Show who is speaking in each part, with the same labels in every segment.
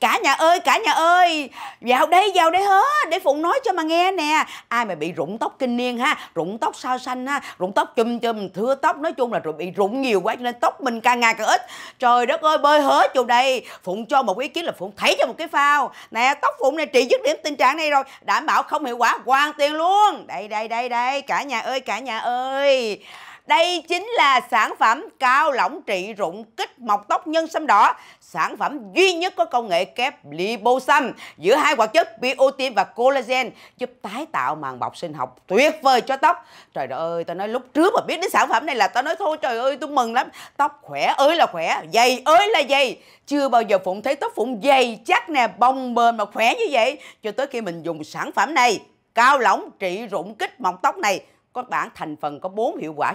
Speaker 1: cả nhà ơi cả nhà ơi vào đây vào đây hết để phụng nói cho mà nghe nè ai mà bị rụng tóc kinh niên ha rụng tóc sao xanh ha rụng tóc chùm chùm thưa tóc nói chung là bị rụng nhiều quá cho nên tóc mình càng ngày càng ít trời đất ơi bơi hết vô đây phụng cho một ý kiến là phụng thấy cho một cái phao nè tóc phụng này trị dứt điểm tình trạng này rồi đảm bảo không hiệu quả hoàn tiền luôn đây đây đây đây cả nhà ơi cả nhà ơi đây chính là sản phẩm cao lỏng trị rụng kích mọc tóc nhân sâm đỏ, sản phẩm duy nhất có công nghệ kép liposam giữa hai hoạt chất biotin và collagen giúp tái tạo màng bọc sinh học tuyệt vời cho tóc. Trời ơi, tao nói lúc trước mà biết đến sản phẩm này là tao nói thôi trời ơi tôi mừng lắm. Tóc khỏe ơi là khỏe, dày ơi là dày. Chưa bao giờ Phụng thấy tóc Phụng dày chắc nè, bông bềnh mà khỏe như vậy cho tới khi mình dùng sản phẩm này cao lỏng trị rụng kích mọc tóc này có bạn thành phần có bốn hiệu quả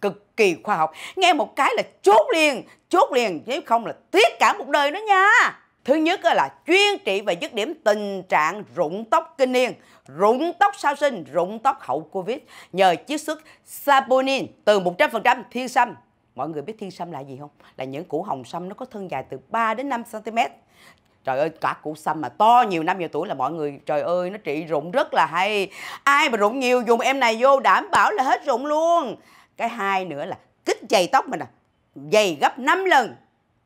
Speaker 1: cực kỳ khoa học nghe một cái là chốt liền chốt liền nếu không là tiếc cả một đời đó nha thứ nhất là chuyên trị về dứt điểm tình trạng rụng tóc kinh niên rụng tóc sau sinh rụng tóc hậu covid nhờ chiết xuất saponin từ 100% thiên sâm mọi người biết thiên sâm là gì không là những củ hồng sâm nó có thân dài từ 3 đến 5 cm trời ơi cả củ sâm mà to nhiều năm nhiều tuổi là mọi người trời ơi nó trị rụng rất là hay ai mà rụng nhiều dùng em này vô đảm bảo là hết rụng luôn cái hai nữa là kích dày tóc mình à dày gấp 5 lần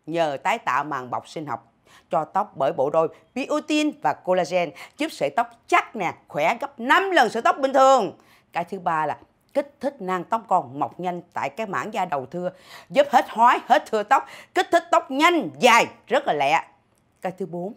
Speaker 1: nhờ tái tạo màng bọc sinh học cho tóc bởi bộ đôi biotin và collagen giúp sợi tóc chắc nè khỏe gấp 5 lần sợi tóc bình thường cái thứ ba là kích thích nang tóc con mọc nhanh tại cái mảng da đầu thưa giúp hết hói hết thưa tóc kích thích tóc nhanh dài rất là lẹ cái thứ bốn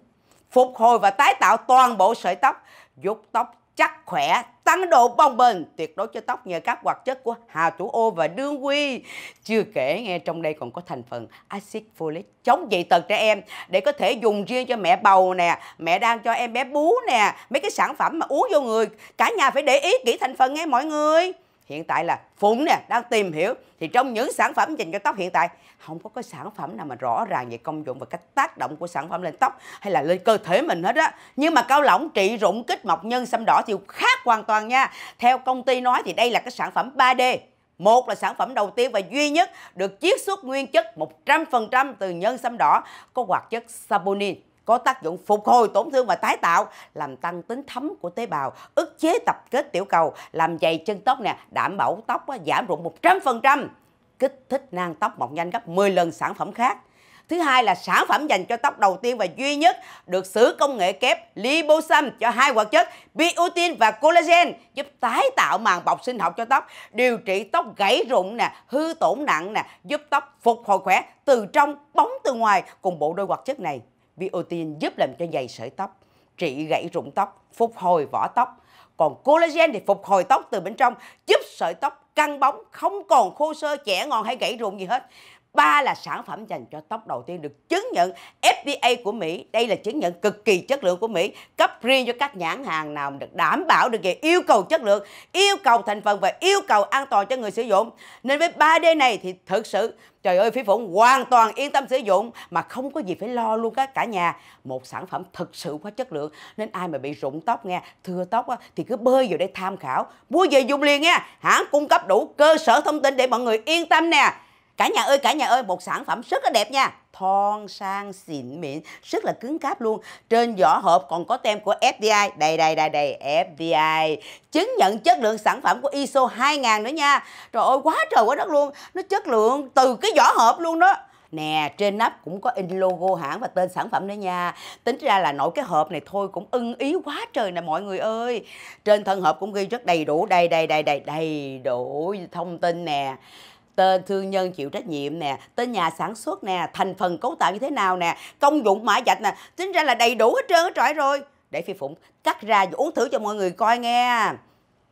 Speaker 1: phục hồi và tái tạo toàn bộ sợi tóc giúp tóc chắc khỏe, tăng độ bồng bền tuyệt đối cho tóc nhờ các hoạt chất của hà thủ ô và đương quy. Chưa kể nghe trong đây còn có thành phần axit folic chống dị tật trẻ em để có thể dùng riêng cho mẹ bầu nè, mẹ đang cho em bé bú nè, mấy cái sản phẩm mà uống vô người, cả nhà phải để ý kỹ thành phần nghe mọi người hiện tại là phụng nè đang tìm hiểu thì trong những sản phẩm dành cho tóc hiện tại không có cái sản phẩm nào mà rõ ràng về công dụng và cách tác động của sản phẩm lên tóc hay là lên cơ thể mình hết á nhưng mà cao lỏng trị rụng kích mọc nhân xăm đỏ thì khác hoàn toàn nha theo công ty nói thì đây là cái sản phẩm 3D một là sản phẩm đầu tiên và duy nhất được chiết xuất nguyên chất 100% từ nhân sâm đỏ có hoạt chất saponin có tác dụng phục hồi tổn thương và tái tạo làm tăng tính thấm của tế bào ức chế tập kết tiểu cầu làm dày chân tóc nè đảm bảo tóc giảm rụng 100% kích thích nang tóc mọc nhanh gấp 10 lần sản phẩm khác Thứ hai là sản phẩm dành cho tóc đầu tiên và duy nhất được sử công nghệ kép Liposam cho hai hoạt chất biotin và collagen giúp tái tạo màng bọc sinh học cho tóc, điều trị tóc gãy rụng nè, hư tổn nặng nè, giúp tóc phục hồi khỏe từ trong bóng từ ngoài cùng bộ đôi hoạt chất này biotin giúp làm cho dày sợi tóc, trị gãy rụng tóc, phục hồi vỏ tóc. Còn collagen thì phục hồi tóc từ bên trong, giúp sợi tóc căng bóng, không còn khô sơ, trẻ ngon hay gãy rụng gì hết. Ba là sản phẩm dành cho tóc đầu tiên được chứng nhận FDA của Mỹ. Đây là chứng nhận cực kỳ chất lượng của Mỹ, cấp riêng cho các nhãn hàng nào được đảm bảo được về yêu cầu chất lượng, yêu cầu thành phần và yêu cầu an toàn cho người sử dụng. Nên với 3D này thì thực sự Trời ơi, Phi Phụng hoàn toàn yên tâm sử dụng mà không có gì phải lo luôn các cả nhà. Một sản phẩm thực sự quá chất lượng nên ai mà bị rụng tóc nghe, thưa tóc á, thì cứ bơi vào đây tham khảo. Mua về dùng liền nha, hãng cung cấp đủ cơ sở thông tin để mọi người yên tâm nè. Cả nhà ơi, cả nhà ơi, một sản phẩm rất là đẹp nha. Thon sang xịn mịn, rất là cứng cáp luôn. Trên vỏ hộp còn có tem của FDI. đầy đầy đầy đầy FDI. Chứng nhận chất lượng sản phẩm của ISO 2000 nữa nha. Trời ơi, quá trời quá đất luôn. Nó chất lượng từ cái vỏ hộp luôn đó. Nè, trên nắp cũng có in logo hãng và tên sản phẩm nữa nha. Tính ra là nổi cái hộp này thôi cũng ưng ý quá trời nè mọi người ơi. Trên thân hộp cũng ghi rất đầy đủ, đầy đầy đầy đầy đầy đủ thông tin nè tên thương nhân chịu trách nhiệm nè tên nhà sản xuất nè thành phần cấu tạo như thế nào nè công dụng mã vạch nè tính ra là đầy đủ hết trơn hết trọi rồi để phi phụng cắt ra và uống thử cho mọi người coi nghe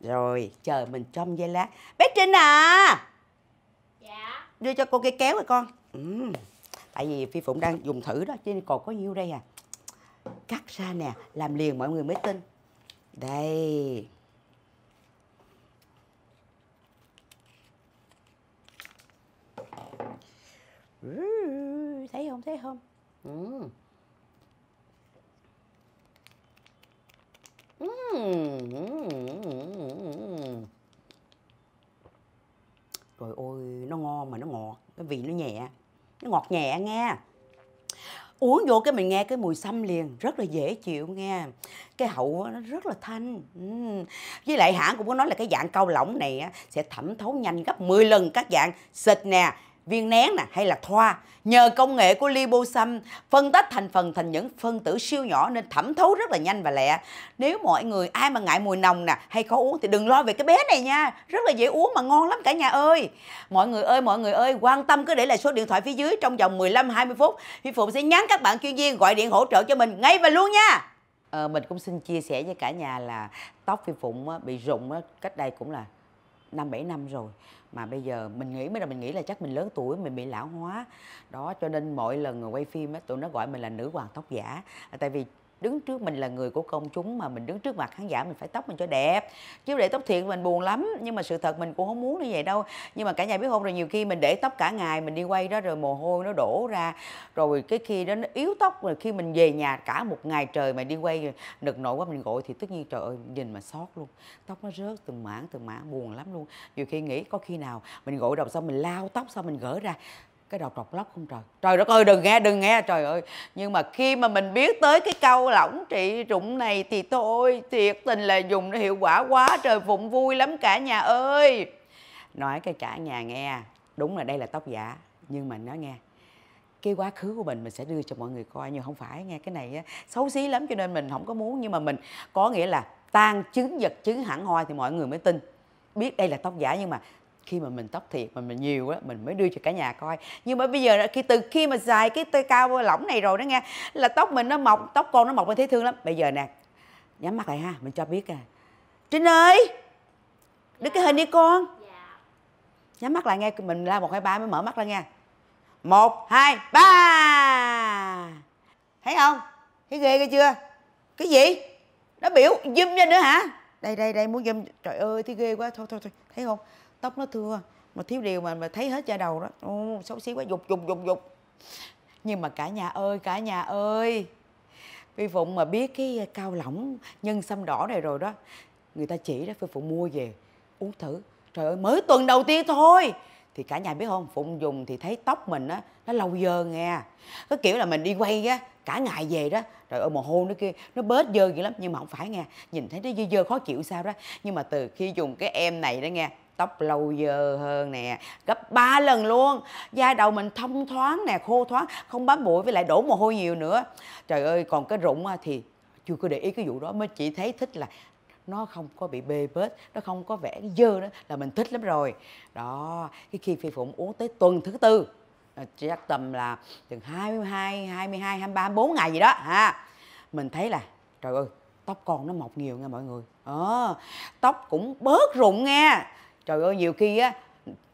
Speaker 1: rồi chờ mình trong giây lát bé trinh à dạ đưa cho cô cái kéo rồi con ừ. tại vì phi phụng đang dùng thử đó trên còn có nhiêu đây à cắt ra nè làm liền mọi người mới tin đây thấy không thấy không ừ. Trời ơi, nó ngon mà nó ngọt, cái vị nó nhẹ, nó ngọt nhẹ nghe Uống vô cái mình nghe cái mùi xăm liền, rất là dễ chịu nghe Cái hậu nó rất là thanh Với lại hãng cũng có nói là cái dạng cao lỏng này sẽ thẩm thấu nhanh gấp 10 lần các dạng xịt nè, viên nén nè hay là thoa. Nhờ công nghệ của liposum phân tách thành phần thành những phân tử siêu nhỏ nên thẩm thấu rất là nhanh và lẹ. Nếu mọi người ai mà ngại mùi nồng nè hay khó uống thì đừng lo về cái bé này nha. Rất là dễ uống mà ngon lắm cả nhà ơi. Mọi người ơi, mọi người ơi, quan tâm cứ để lại số điện thoại phía dưới trong vòng 15 20 phút. Phi Phụng sẽ nhắn các bạn chuyên viên gọi điện hỗ trợ cho mình ngay và luôn nha. Ờ, mình cũng xin chia sẻ với cả nhà là tóc Phi Phụng bị rụng cách đây cũng là năm bảy năm rồi mà bây giờ mình nghĩ mới là mình nghĩ là chắc mình lớn tuổi mình bị lão hóa đó cho nên mọi lần quay phim á tụi nó gọi mình là nữ hoàng tóc giả tại vì đứng trước mình là người của công chúng mà mình đứng trước mặt khán giả mình phải tóc mình cho đẹp chứ để tóc thiệt mình buồn lắm nhưng mà sự thật mình cũng không muốn như vậy đâu nhưng mà cả nhà biết không rồi nhiều khi mình để tóc cả ngày mình đi quay đó rồi mồ hôi nó đổ ra rồi cái khi đó nó yếu tóc rồi khi mình về nhà cả một ngày trời mà đi quay nực nổi quá mình gội thì tất nhiên trời ơi nhìn mà xót luôn tóc nó rớt từng mảng từng mảng buồn lắm luôn nhiều khi nghĩ có khi nào mình gội đầu xong mình lao tóc xong mình gỡ ra cái đầu trọc lóc không trời trời đất ơi đừng nghe đừng nghe trời ơi nhưng mà khi mà mình biết tới cái câu lỏng trị rụng này thì thôi thiệt tình là dùng nó hiệu quả quá trời phụng vui lắm cả nhà ơi nói cái cả nhà nghe đúng là đây là tóc giả nhưng mà nói nghe cái quá khứ của mình mình sẽ đưa cho mọi người coi nhưng không phải nghe cái này xấu xí lắm cho nên mình không có muốn nhưng mà mình có nghĩa là tan chứng vật chứng hẳn hoi thì mọi người mới tin biết đây là tóc giả nhưng mà khi mà mình tóc thiệt mà mình nhiều á mình mới đưa cho cả nhà coi nhưng mà bây giờ khi từ khi mà dài cái tê cao lỏng này rồi đó nghe là tóc mình nó mọc tóc con nó mọc mình thấy thương lắm bây giờ nè nhắm mắt lại ha mình cho biết à trinh ơi đưa cái hình đi con dạ. nhắm mắt lại nghe mình la một hai ba mới mở mắt ra nghe một hai ba thấy không thấy ghê ghê chưa cái gì nó biểu zoom ra nữa hả đây đây đây muốn giùm trời ơi thấy ghê quá thôi thôi thôi thấy không tóc nó thưa mà thiếu điều mà mà thấy hết da đầu đó ô xấu xí quá dục dục dục dục nhưng mà cả nhà ơi cả nhà ơi phi phụng mà biết cái cao lỏng nhân sâm đỏ này rồi đó người ta chỉ đó phi phụng mua về uống thử trời ơi mới tuần đầu tiên thôi thì cả nhà biết không phụng dùng thì thấy tóc mình á nó lâu dơ nghe có kiểu là mình đi quay á cả ngày về đó rồi ở mồ hôi nó kia nó bớt dơ vậy lắm nhưng mà không phải nghe nhìn thấy nó dơ dơ khó chịu sao đó nhưng mà từ khi dùng cái em này đó nghe tóc lâu dơ hơn nè gấp 3 lần luôn da đầu mình thông thoáng nè khô thoáng không bám bụi với lại đổ mồ hôi nhiều nữa trời ơi còn cái rụng thì chưa có để ý cái vụ đó mới chỉ thấy thích là nó không có bị bê bết nó không có vẻ dơ nữa là mình thích lắm rồi đó cái khi phi phụng uống tới tuần thứ tư chắc tầm là chừng 22, 22, 23, 24 ngày gì đó ha mình thấy là trời ơi tóc con nó mọc nhiều nha mọi người à, tóc cũng bớt rụng nghe trời ơi nhiều khi á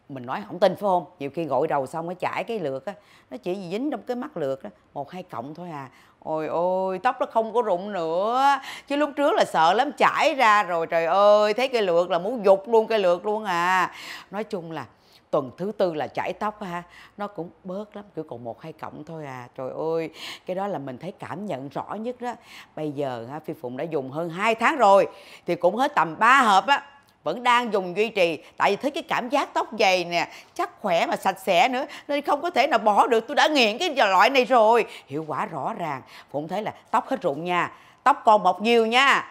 Speaker 1: mình nói không tin phải không nhiều khi gội đầu xong nó chảy cái lượt á nó chỉ dính trong cái mắt lượt đó một hai cộng thôi à ôi ôi tóc nó không có rụng nữa chứ lúc trước là sợ lắm chảy ra rồi trời ơi thấy cái lượt là muốn dục luôn cái lượt luôn à nói chung là tuần thứ tư là chảy tóc ha nó cũng bớt lắm cứ còn một hai cộng thôi à trời ơi cái đó là mình thấy cảm nhận rõ nhất đó bây giờ ha phi phụng đã dùng hơn 2 tháng rồi thì cũng hết tầm 3 hộp á vẫn đang dùng duy trì tại vì thấy cái cảm giác tóc dày nè chắc khỏe mà sạch sẽ nữa nên không có thể nào bỏ được tôi đã nghiện cái loại này rồi hiệu quả rõ ràng phụng thấy là tóc hết rụng nha tóc còn mọc nhiều nha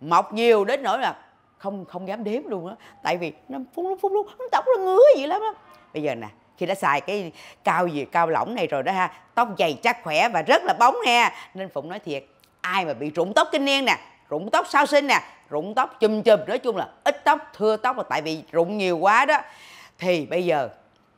Speaker 1: mọc nhiều đến nỗi là không không dám đếm luôn á tại vì nó phun lúc phun lúc nó tóc nó ngứa dữ lắm á bây giờ nè khi đã xài cái cao gì cao lỏng này rồi đó ha tóc dày chắc khỏe và rất là bóng he nên phụng nói thiệt ai mà bị rụng tóc kinh niên nè rụng tóc sau sinh nè rụng tóc chùm chùm nói chung là ít tóc thưa tóc là tại vì rụng nhiều quá đó thì bây giờ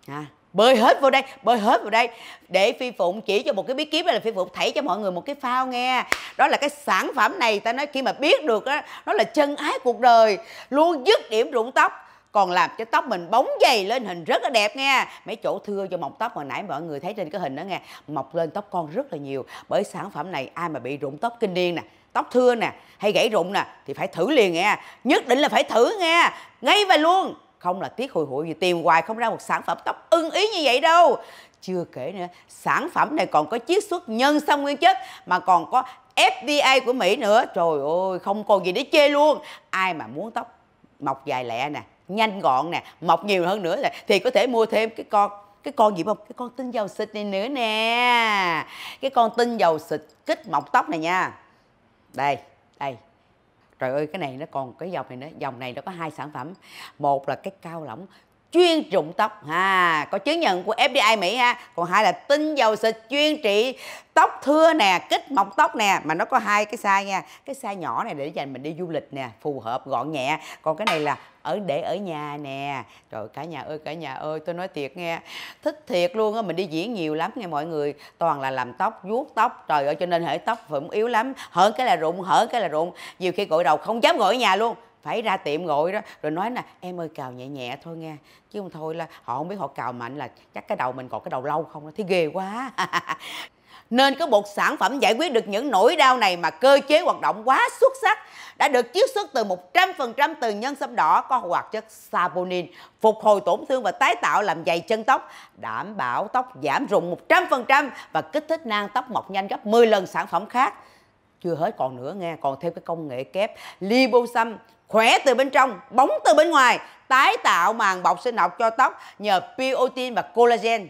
Speaker 1: à, bơi hết vô đây bơi hết vào đây để phi phụng chỉ cho một cái bí kíp là phi phụng thảy cho mọi người một cái phao nghe đó là cái sản phẩm này ta nói khi mà biết được đó, nó là chân ái cuộc đời luôn dứt điểm rụng tóc còn làm cho tóc mình bóng dày lên hình rất là đẹp nghe. mấy chỗ thưa cho mọc tóc hồi nãy mọi người thấy trên cái hình đó nghe mọc lên tóc con rất là nhiều bởi sản phẩm này ai mà bị rụng tóc kinh niên nè tóc thưa nè hay gãy rụng nè thì phải thử liền nghe nhất định là phải thử nghe ngay và luôn không là tiếc hùi hụi vì tìm hoài không ra một sản phẩm tóc ưng ý như vậy đâu chưa kể nữa sản phẩm này còn có chiết xuất nhân sâm nguyên chất mà còn có fda của mỹ nữa trời ơi không còn gì để chê luôn ai mà muốn tóc mọc dài lẹ nè nhanh gọn nè mọc nhiều hơn nữa là thì có thể mua thêm cái con cái con gì không cái con tinh dầu xịt này nữa nè cái con tinh dầu xịt kích mọc tóc này nha đây đây trời ơi cái này nó còn cái dòng này nữa dòng này nó có hai sản phẩm một là cái cao lỏng chuyên rụng tóc ha có chứng nhận của FDA mỹ ha còn hai là tinh dầu xịt chuyên trị tóc thưa nè kích mọc tóc nè mà nó có hai cái size nha cái size nhỏ này để dành mình đi du lịch nè phù hợp gọn nhẹ còn cái này là ở để ở nhà nè rồi cả nhà ơi cả nhà ơi tôi nói thiệt nghe thích thiệt luôn á mình đi diễn nhiều lắm nghe mọi người toàn là làm tóc vuốt tóc trời ơi cho nên hệ tóc vẫn yếu lắm hở cái là rụng hở cái là rụng nhiều khi gội đầu không dám gội nhà luôn phải ra tiệm gọi đó rồi nói nè em ơi cào nhẹ nhẹ thôi nghe chứ không thôi là họ không biết họ cào mạnh là chắc cái đầu mình còn cái đầu lâu không thì ghê quá nên có một sản phẩm giải quyết được những nỗi đau này mà cơ chế hoạt động quá xuất sắc đã được chiết xuất từ 100% từ nhân sâm đỏ có hoạt chất saponin phục hồi tổn thương và tái tạo làm dày chân tóc đảm bảo tóc giảm rụng 100% và kích thích nang tóc mọc nhanh gấp 10 lần sản phẩm khác chưa hết còn nữa nghe còn thêm cái công nghệ kép liposam khỏe từ bên trong, bóng từ bên ngoài, tái tạo màng bọc sinh học cho tóc nhờ biotin và collagen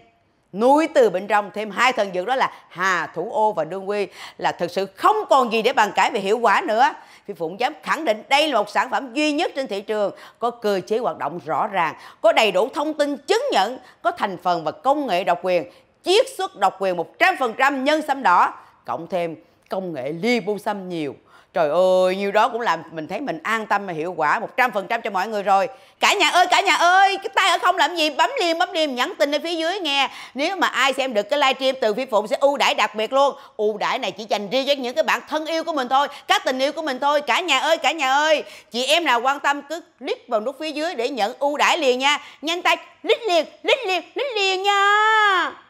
Speaker 1: nuôi từ bên trong thêm hai thần dược đó là hà thủ ô và đương quy là thực sự không còn gì để bàn cãi về hiệu quả nữa phi phụng dám khẳng định đây là một sản phẩm duy nhất trên thị trường có cơ chế hoạt động rõ ràng có đầy đủ thông tin chứng nhận có thành phần và công nghệ độc quyền chiết xuất độc quyền 100% nhân sâm đỏ cộng thêm công nghệ liposomal nhiều trời ơi nhiêu đó cũng làm mình thấy mình an tâm và hiệu quả một trăm phần trăm cho mọi người rồi cả nhà ơi cả nhà ơi cái tay ở không làm gì bấm liền bấm liền nhắn tin ở phía dưới nghe nếu mà ai xem được cái livestream từ phi phụng sẽ ưu đãi đặc biệt luôn ưu đãi này chỉ dành riêng cho những cái bạn thân yêu của mình thôi các tình yêu của mình thôi cả nhà ơi cả nhà ơi chị em nào quan tâm cứ click vào nút phía dưới để nhận ưu đãi liền nha nhanh tay click liền click liền click liền nha